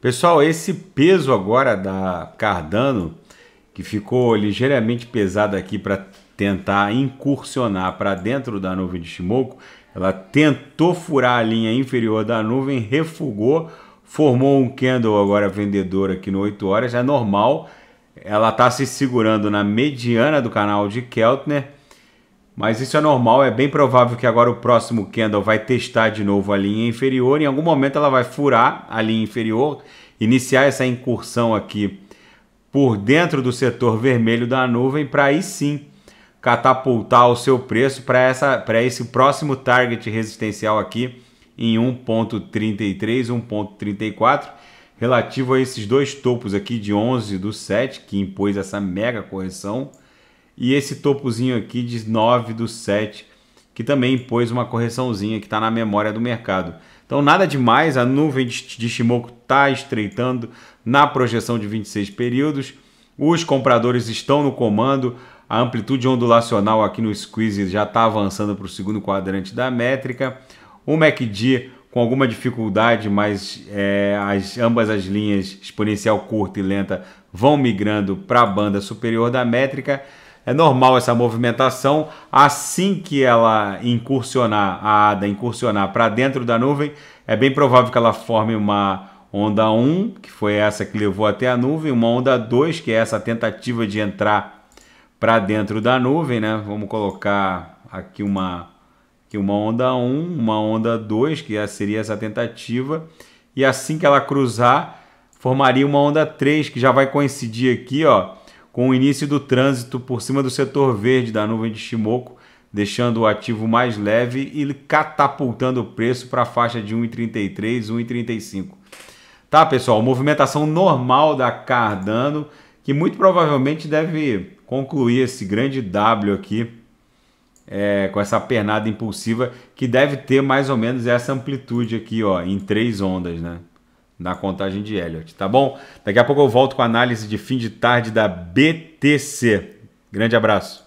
Pessoal, esse peso agora da Cardano, que ficou ligeiramente pesado aqui para tentar incursionar para dentro da nuvem de Shimoku, ela tentou furar a linha inferior da nuvem, refugou, formou um candle agora vendedor aqui no 8 horas, é normal. Ela está se segurando na mediana do canal de Keltner mas isso é normal, é bem provável que agora o próximo candle vai testar de novo a linha inferior. Em algum momento ela vai furar a linha inferior, iniciar essa incursão aqui por dentro do setor vermelho da nuvem para aí sim catapultar o seu preço para esse próximo target resistencial aqui em 1.33, 1.34, relativo a esses dois topos aqui de 11 do 7 que impôs essa mega correção e esse topozinho aqui de 9 do 7, que também impôs uma correçãozinha que está na memória do mercado. Então nada demais, a nuvem de Shimoku está estreitando na projeção de 26 períodos. Os compradores estão no comando, a amplitude ondulacional aqui no squeeze já está avançando para o segundo quadrante da métrica. O MACD com alguma dificuldade, mas é, as, ambas as linhas exponencial curta e lenta vão migrando para a banda superior da métrica. É normal essa movimentação. Assim que ela incursionar, a ADA incursionar para dentro da nuvem, é bem provável que ela forme uma onda 1, que foi essa que levou até a nuvem, uma onda 2, que é essa tentativa de entrar para dentro da nuvem, né? Vamos colocar aqui uma aqui uma onda 1, uma onda 2, que é, seria essa tentativa, e assim que ela cruzar, formaria uma onda 3, que já vai coincidir aqui, ó, com o início do trânsito por cima do setor verde da nuvem de Shimoku, deixando o ativo mais leve e catapultando o preço para a faixa de 1,33, 1,35. Tá, pessoal, movimentação normal da Cardano, que muito provavelmente deve concluir esse grande W aqui, é, com essa pernada impulsiva, que deve ter mais ou menos essa amplitude aqui, ó, em três ondas, né? na contagem de Elliot, tá bom? Daqui a pouco eu volto com a análise de fim de tarde da BTC. Grande abraço.